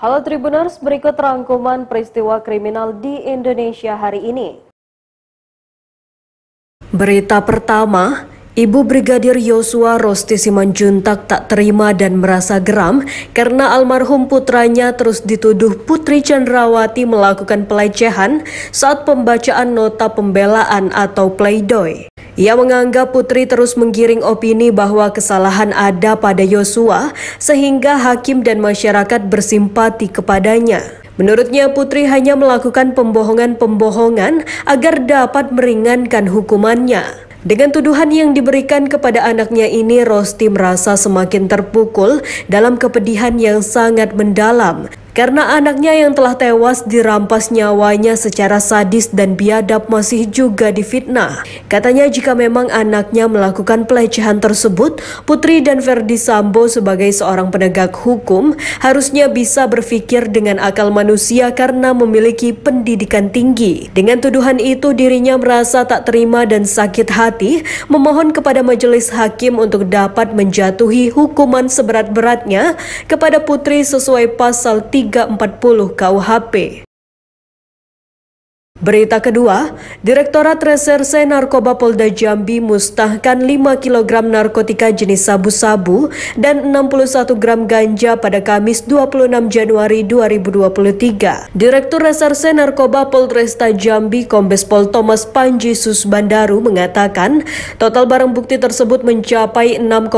Halo Tribuners, berikut rangkuman peristiwa kriminal di Indonesia hari ini. Berita pertama, Ibu Brigadir Yosua Rosti Simanjuntak tak terima dan merasa geram karena almarhum putranya terus dituduh Putri Chandrawati melakukan pelecehan saat pembacaan nota pembelaan atau pleidoy. Ia menganggap Putri terus menggiring opini bahwa kesalahan ada pada Yosua sehingga hakim dan masyarakat bersimpati kepadanya. Menurutnya Putri hanya melakukan pembohongan-pembohongan agar dapat meringankan hukumannya. Dengan tuduhan yang diberikan kepada anaknya ini, Rosti merasa semakin terpukul dalam kepedihan yang sangat mendalam karena anaknya yang telah tewas dirampas nyawanya secara sadis dan biadab masih juga difitnah. Katanya jika memang anaknya melakukan pelecehan tersebut, Putri dan Verdi Sambo sebagai seorang penegak hukum harusnya bisa berpikir dengan akal manusia karena memiliki pendidikan tinggi. Dengan tuduhan itu dirinya merasa tak terima dan sakit hati, memohon kepada majelis hakim untuk dapat menjatuhi hukuman seberat-beratnya kepada Putri sesuai pasal 3 340 KUHP. Berita kedua, Direktorat Reserse Narkoba Polda Jambi mustahkan 5 kg narkotika jenis sabu-sabu dan 61 gram ganja pada Kamis 26 Januari 2023. Direktur Reserse Narkoba Polresta Jambi Kombes Pol Thomas Panji Susbandaru mengatakan, total barang bukti tersebut mencapai 6,5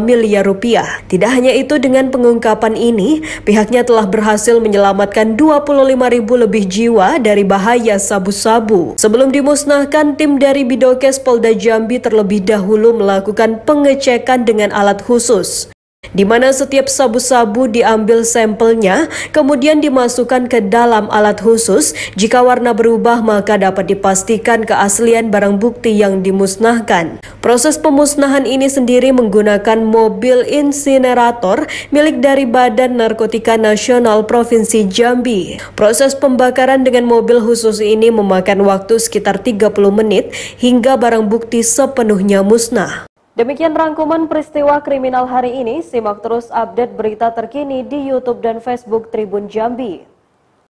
miliar rupiah. Tidak hanya itu, dengan pengungkapan ini, pihaknya telah berhasil menyelamatkan 25 ribu lebih jiwa dari bahaya Sabu-Sabu. Sebelum dimusnahkan, tim dari Bidokes Polda Jambi terlebih dahulu melakukan pengecekan dengan alat khusus di mana setiap sabu-sabu diambil sampelnya, kemudian dimasukkan ke dalam alat khusus. Jika warna berubah, maka dapat dipastikan keaslian barang bukti yang dimusnahkan. Proses pemusnahan ini sendiri menggunakan mobil insinerator milik dari Badan Narkotika Nasional Provinsi Jambi. Proses pembakaran dengan mobil khusus ini memakan waktu sekitar 30 menit hingga barang bukti sepenuhnya musnah. Demikian rangkuman peristiwa kriminal hari ini. Simak terus update berita terkini di YouTube dan Facebook Tribun Jambi.